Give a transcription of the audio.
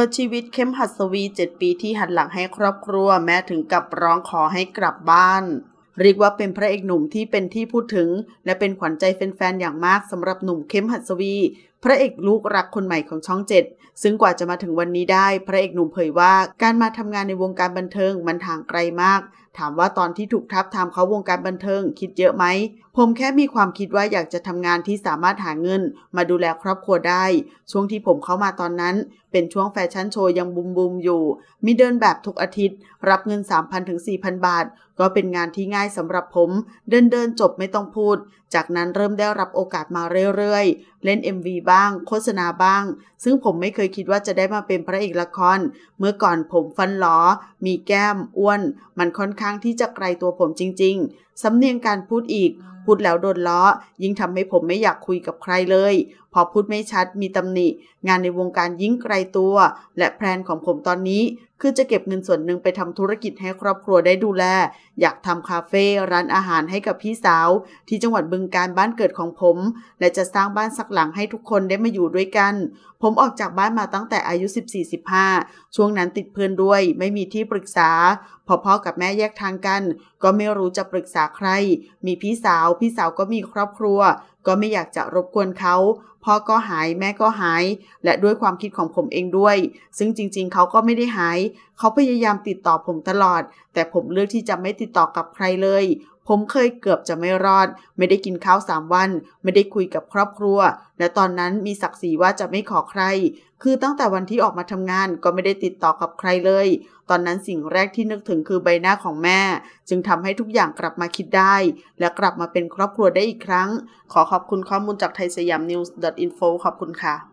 ิดชีวิตเข้มหัสวี 7 ปีที่หันหลังให้ครอบครัว แม้ถึงกับร้องขอให้กลับบ้านเรียกว่าเป็นพระเอกหนุ่มที่เป็นที่พูดถึง และเป็นขวัญใจแฟนๆอย่างมากสำหรับหนุ่มเข้มหัสวีพระเอกลูก รักคนใหม่ของช่องเจ็ดซึ่งกว่าจะมาถึงวันนี้ได้ พระเอกหนุ่มเผยว่าการมาทำงานในวงการบันเทิงมันทางไกลมาก ถามว่าตอนที่ถูกทับทามเขาวงการบันเทิงคิดเยอะไหมผมแค่มีความคิดว่าอยากจะทำงานที่สามารถหาเงิน มาดูแลครอบครัวได้ ช่วงที่ผมเข้ามาตอนนั้น เป็นช่วงแฟชั่นโชว์ยังบูมบูมอยู่ มีเดินแบบทุกอาทิตย์ รับเงิน 3,000ถึง4,000 บาท ก็เป็นงานที่ง่ายสำหรับผมเดินเดินจบไม่ต้องพูด จากนั้นเริ่มได้รับโอกาสมาเรื่อยๆเล่น MV บ้างโฆษณาบ้าง ซึ่งผมไม่เคยคิดว่าจะได้มาเป็นพระเอกละคร เมื่อก่อนผมฟันล้อมีแก้ม อ้วน มันค่อนข้างที่จะไกลตัวผมจริงๆ สำเนียงการพูดอีก พูดแล้วโดนล้อ ยิ่งทำให้ผมไม่อยากคุยกับใครเลย พอพูดไม่ชัด มีตำหนิ งานในวงการยิ่งไกลตัว และแพลนของผมตอนนี้คือจะเก็บเงินส่วนหนึ่งไปทำธุรกิจให้ครอบครัวได้ดูแล อยากทำคาเฟ่ร้านอาหารให้กับพี่สาว ที่จังหวัดบึงการบ้านเกิดของผม และจะสร้างบ้านสักหลังให้ทุกคนได้มาอยู่ด้วยกัน ผมออกจากบ้านมาตั้งแต่อายุ 14-15 ช่วงนั้นติดเพื่อนด้วยไม่มีที่ปรึกษาพอพ่อกับแม่แยกทางกัน ก็ไม่รู้จะปรึกษาใคร มีพี่สาว พี่สาวก็มีครอบครัวก็ไม่อยากจะรบกวนเขา พ่อก็หายแม่ก็หาย และด้วยความคิดของผมเองด้วย ซึ่งจริงๆเขาก็ไม่ได้หาย เขาพยายามติดต่อผมตลอด แต่ผมเลือกที่จะไม่ติดต่อกับใครเลยผมเคยเกือบจะไม่รอด ไม่ได้กินข้าวสามวัน ไม่ได้คุยกับครอบครัว และตอนนั้นมีศักดิ์ศรีว่าจะไม่ขอใคร คือตั้งแต่วันที่ออกมาทำงานก็ไม่ได้ติดต่อกับใครเลย ตอนนั้นสิ่งแรกที่นึกถึงคือใบหน้าของแม่ จึงทำให้ทุกอย่างกลับมาคิดได้ และกลับมาเป็นครอบครัวได้อีกครั้ง ขอขอบคุณข้อมูลจากไทยสยามนิวส์ .info ขอบคุณค่ะ